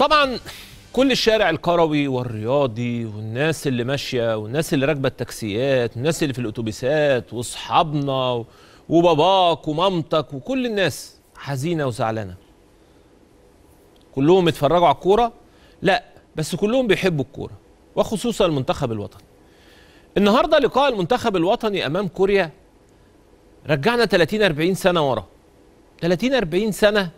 طبعا كل الشارع الكروي والرياضي والناس اللي ماشيه والناس اللي راكبه التاكسيات والناس اللي في الاتوبيسات واصحابنا وباباك ومامتك وكل الناس حزينه وزعلانه كلهم اتفرجوا على الكوره لا بس كلهم بيحبوا الكوره وخصوصا المنتخب الوطني النهارده لقاء المنتخب الوطني امام كوريا رجعنا 30 40 سنه ورا 30 40 سنه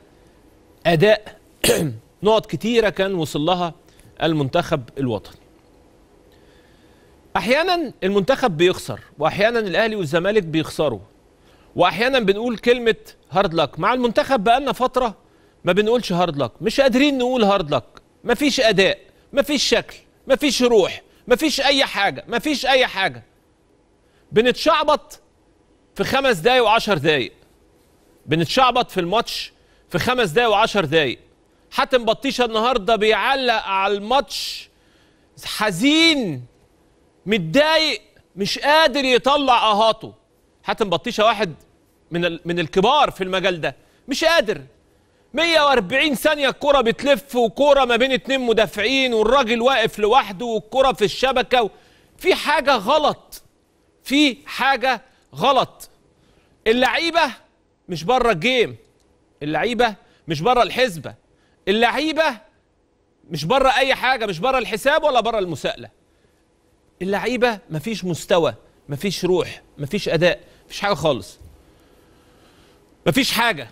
اداء نقط كتيرة كان وصل لها المنتخب الوطني احيانا المنتخب بيخسر واحيانا الاهلي والزمالك بيخسروا واحيانا بنقول كلمه هارد لك مع المنتخب بقالنا فتره ما بنقولش هارد لك مش قادرين نقول هارد لك مفيش اداء مفيش شكل مفيش روح مفيش اي حاجه مفيش اي حاجه بنتشعبط في خمس دقايق وعشر دقايق بنتشعبط في الماتش في خمس دقايق وعشر دقايق حاتم بطيشه النهارده بيعلق على الماتش حزين متضايق مش قادر يطلع اهاته حاتم بطيشه واحد من من الكبار في المجال ده مش قادر 140 ثانيه الكره بتلف وكوره ما بين اتنين مدافعين والراجل واقف لوحده والكره في الشبكه في حاجه غلط في حاجه غلط اللعيبه مش بره الجيم اللعيبه مش بره الحسبه اللعيبه مش بره اي حاجه مش بره الحساب ولا بره المساءله اللعيبه مفيش مستوى مفيش روح مفيش اداء مفيش حاجه خالص مفيش حاجه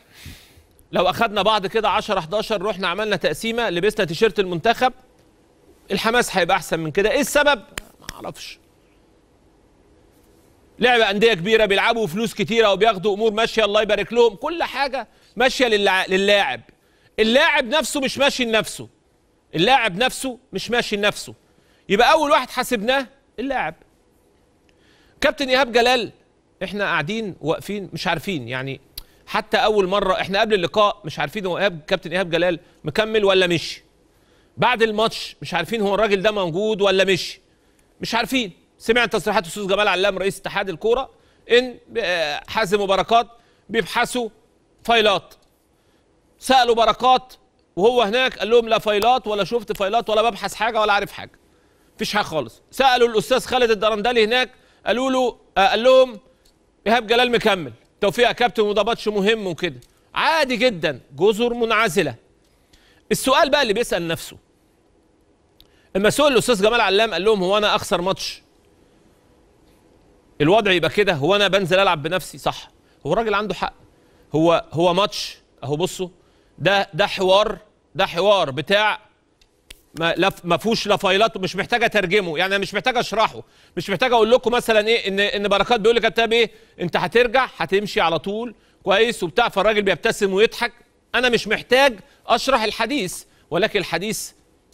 لو اخدنا بعض كده 10 11 رحنا عملنا تقسيمه لبسنا تيشيرت المنتخب الحماس هيبقى احسن من كده ايه السبب ما اعرفش لعب انديه كبيره بيلعبوا فلوس كتيره وبياخدوا امور ماشيه الله يبارك لهم كل حاجه ماشيه للاعب اللاعب نفسه مش ماشي لنفسه اللاعب نفسه مش ماشي لنفسه يبقى اول واحد حاسبناه اللاعب كابتن ايهاب جلال احنا قاعدين واقفين مش عارفين يعني حتى اول مره احنا قبل اللقاء مش عارفين هو ايهاب كابتن ايهاب جلال مكمل ولا مشي بعد الماتش مش عارفين هو الراجل ده موجود ولا مشي مش عارفين سمعت تصريحات استاذ جمال علام رئيس اتحاد الكوره ان آه، حازم وبركات بيبحثوا فايلات سالوا بركات وهو هناك قال لهم لا فايلات ولا شفت فايلات ولا ببحث حاجه ولا عارف حاجه مفيش حاجه خالص سالوا الاستاذ خالد الدرندلي هناك قالوا له آه، قال لهم ايهاب جلال مكمل توفيق يا كابتن وده ماتش مهم وكده عادي جدا جزر منعزله السؤال بقى اللي بيسال نفسه اما سئل الاستاذ جمال علام قال لهم هو انا اخسر ماتش الوضع يبقى كده هو انا بنزل العب بنفسي صح هو الراجل عنده حق هو هو ماتش اهو بصوا ده ده حوار ده حوار بتاع ما فيهوش لا فايلات ومش محتاجه اترجمه يعني انا مش محتاج اشرحه مش محتاج اقول لكم مثلا ايه ان ان بركات بيقول لكتاب ايه انت هترجع هتمشي على طول كويس وبتاع فالراجل بيبتسم ويضحك انا مش محتاج اشرح الحديث ولكن الحديث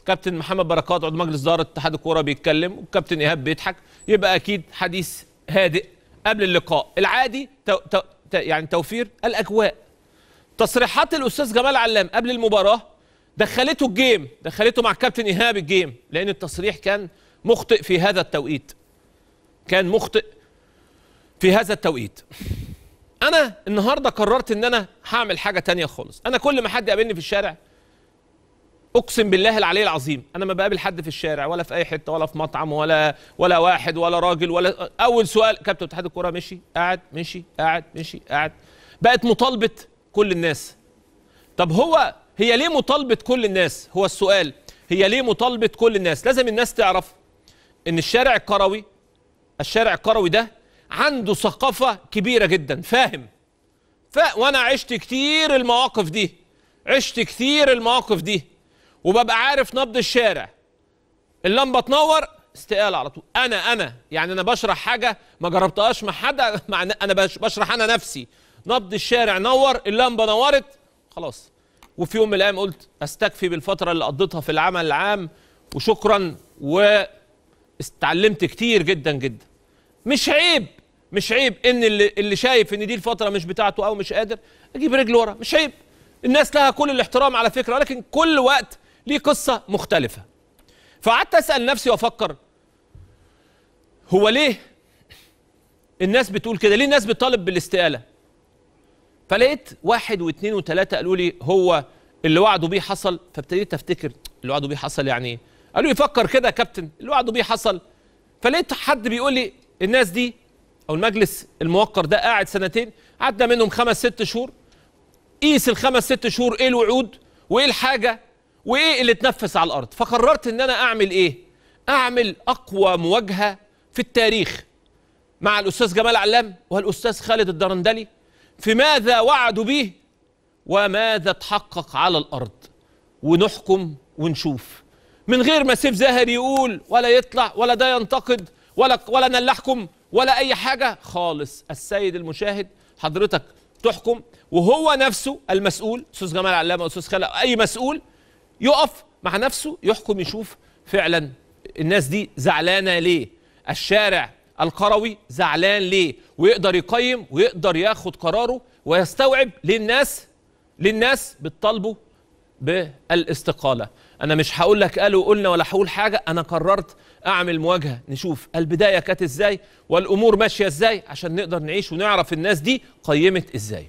كابتن محمد بركات عضو مجلس اداره اتحاد الكوره بيتكلم وكابتن ايهاب بيضحك يبقى اكيد حديث هادئ قبل اللقاء العادي تو تو يعني توفير الاجواء تصريحات الاستاذ جمال علام قبل المباراه دخلته الجيم دخلته مع كابتن ايهاب الجيم لان التصريح كان مخطئ في هذا التوقيت كان مخطئ في هذا التوقيت انا النهارده قررت ان انا هعمل حاجه تانية خالص انا كل ما حد يقابلني في الشارع اقسم بالله العلي العظيم انا ما بقابل حد في الشارع ولا في اي حته ولا في مطعم ولا ولا واحد ولا راجل ولا اول سؤال كابتن اتحاد الكوره مشي قاعد مشي قاعد مشي قاعد بقت مطالبه كل الناس طب هو هي ليه مطالبة كل الناس هو السؤال هي ليه مطالبة كل الناس لازم الناس تعرف ان الشارع الكروي الشارع الكروي ده عنده ثقافة كبيرة جدا فاهم ف... وانا عشت كتير المواقف دي عشت كتير المواقف دي وببقى عارف نبض الشارع اللمبة تنور استقال على طول انا انا يعني انا بشرح حاجة ما جربتهاش مع حد مع انا بشرح انا نفسي نبض الشارع نور اللمبه نورت خلاص وفي يوم من الايام قلت استكفي بالفتره اللي قضيتها في العمل العام وشكرا واتعلمت كتير جدا جدا مش عيب مش عيب ان اللي, اللي شايف ان دي الفتره مش بتاعته او مش قادر اجيب رجل ورا مش عيب الناس لها كل الاحترام على فكره ولكن كل وقت ليه قصه مختلفه فقعدت اسال نفسي وافكر هو ليه الناس بتقول كده ليه الناس بتطالب بالاستقاله فلقيت واحد واثنين وثلاثه قالوا لي هو اللي وعدوا بيه حصل فابتديت افتكر اللي وعدوا بيه حصل يعني ايه قالوا لي فكر كده يا كابتن اللي وعدوا بيه حصل فلقيت حد بيقول لي الناس دي او المجلس الموقر ده قاعد سنتين عدى منهم خمس ست شهور قيس الخمس ست شهور ايه الوعود وايه الحاجه وايه اللي اتنفس على الارض فقررت ان انا اعمل ايه اعمل اقوى مواجهه في التاريخ مع الاستاذ جمال علام والاستاذ خالد الدرندلي في ماذا وعدوا به وماذا تحقق على الأرض ونحكم ونشوف من غير ما سيف زاهر يقول ولا يطلع ولا ده ينتقد ولا ولا نلحكم ولا أي حاجة خالص السيد المشاهد حضرتك تحكم وهو نفسه المسؤول أستاذ جمال علامة أستاذ خالد أي مسؤول يقف مع نفسه يحكم يشوف فعلا الناس دي زعلانة ليه الشارع القروي زعلان ليه ويقدر يقيم ويقدر ياخد قراره ويستوعب للناس للناس بتطالبه بالاستقالة أنا مش هقول لك قالوا قلنا ولا هقول حاجة أنا قررت أعمل مواجهة نشوف البداية كانت إزاي والأمور ماشية إزاي عشان نقدر نعيش ونعرف الناس دي قيمت إزاي